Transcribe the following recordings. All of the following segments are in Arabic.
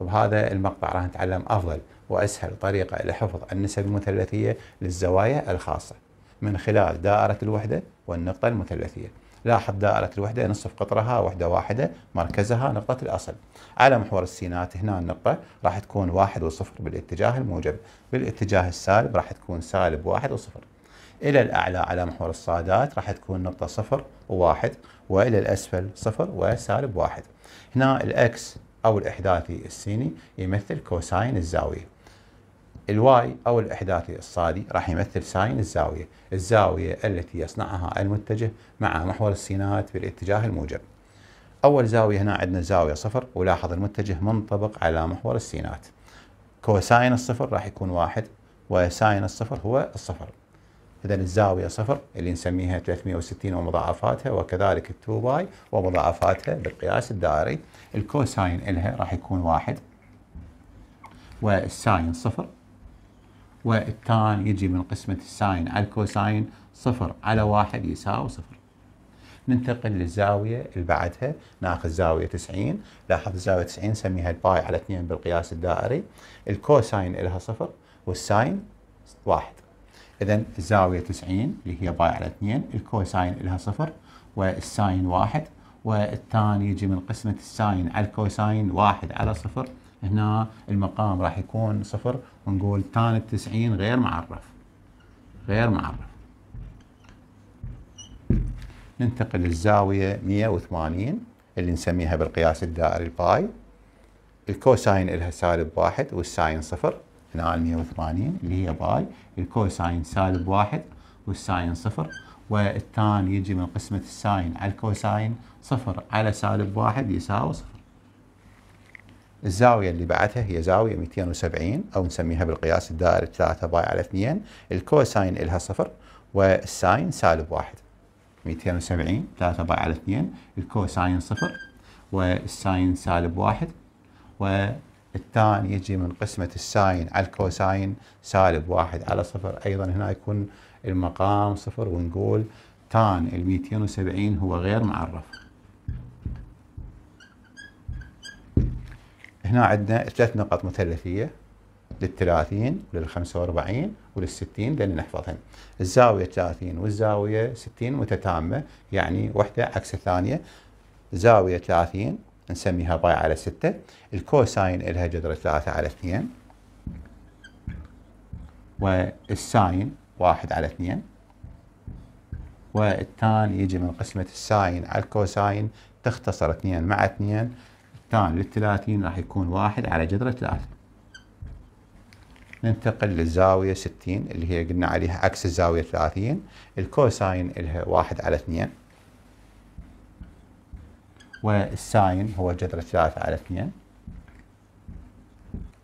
بهذا المقطع راح نتعلم أفضل وأسهل طريقة لحفظ النسب المثلثية للزوايا الخاصة من خلال دائرة الوحدة والنقطة المثلثية لاحظ دائرة الوحدة نصف قطرها وحدة واحدة مركزها نقطة الأصل على محور السينات هنا النقطة راح تكون واحد وصفر بالاتجاه الموجب بالاتجاه السالب راح تكون سالب واحد وصفر إلى الأعلى على محور الصادات راح تكون نقطة صفر وواحد وإلى الأسفل صفر وسالب واحد هنا الأكس أو الإحداثي السيني يمثل كوساين الزاوية الواي أو الإحداثي الصادي راح يمثل ساين الزاوية الزاوية التي يصنعها المتجه مع محور السينات بالاتجاه الموجب أول زاوية هنا عندنا زاوية صفر ولاحظ المتجه منطبق على محور السينات كوساين الصفر راح يكون واحد وساين الصفر هو الصفر إذا الزاوية صفر اللي نسميها 360 ومضاعفاتها وكذلك 2 باي ومضاعفاتها بالقياس الدائري الكوساين لها راح يكون واحد والساين صفر والتان يجي من قسمة الساين على الكوساين صفر على واحد يساوي صفر ننتقل للزاوية اللي بعدها ناخذ زاوية 90 لاحظ الزاوية 90 نسميها الباي على 2 بالقياس الدائري الكوساين لها صفر والساين واحد إذا الزاوية 90 اللي هي باي على 2 الكوساين لها صفر والساين واحد والثاني يجي من قسمة الساين على الكوساين واحد على صفر هنا المقام راح يكون صفر ونقول تان التسعين غير معرف غير معرف ننتقل للزاوية 180 اللي نسميها بالقياس الدائري الباي الكوساين لها سالب واحد والساين صفر 180 اللي هي باي الكوساين سالب واحد والساين صفر والثاني يجي من قسمة الساين على الكوساين صفر على سالب واحد يساوي صفر الزاوية اللي بعدها هي زاوية 270 أو نسميها بالقياس الدائري 3 باي على 2 الكوساين إلها صفر والساين سالب واحد 270 3 باي على 2 الكوساين صفر والساين سالب واحد و الثاني يجي من قسمة الساين على الكوساين سالب واحد على صفر أيضا هنا يكون المقام صفر ونقول تان الميتين 270 هو غير معرف هنا عندنا ثلاث نقط مثلثية للثلاثين وللخمسة واربعين وللستين لأن نحفظهم الزاوية ثلاثين والزاوية ستين متتامة يعني واحدة عكس الثانية زاوية ثلاثين نسميها باي على 6 الكوساين لها جذر 3 على 2 والساين 1 على 2 والتان يجي من قسمة الساين على الكوساين تختصر 2 مع 2 التان لل 30 راح يكون 1 على جذر 3 ننتقل للزاوية 60 اللي هي قلنا عليها عكس الزاوية 30 الكوساين لها 1 على 2 والساين هو جذر الثلاثة على اثنين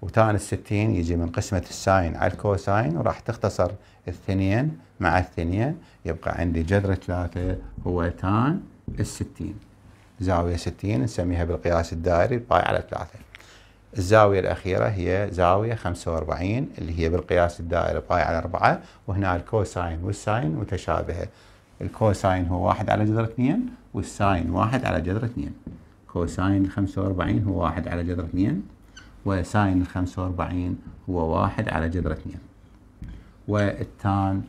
وتان الستين يجي من قسمة الساين على الكوساين وراح تختصر الثنين مع الثنين يبقى عندي جذر ثلاثة هو تان الستين زاوية ستين نسميها بالقياس الدائري باي على ثلاثة الزاوية الأخيرة هي زاوية 45 اللي هي بالقياس الدائري باي على أربعة وهنا الكوساين والساين متشابهة الكوساين هو واحد على جذر اثنين والساين واحد على جذر اثنين كوساين الخمسة وأربعين هو واحد على جذر اثنين وساين الخمسة وأربعين هو واحد على جذر اثنين والتان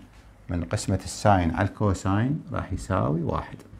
من قسمة الساين على الكوساين راح يساوي واحد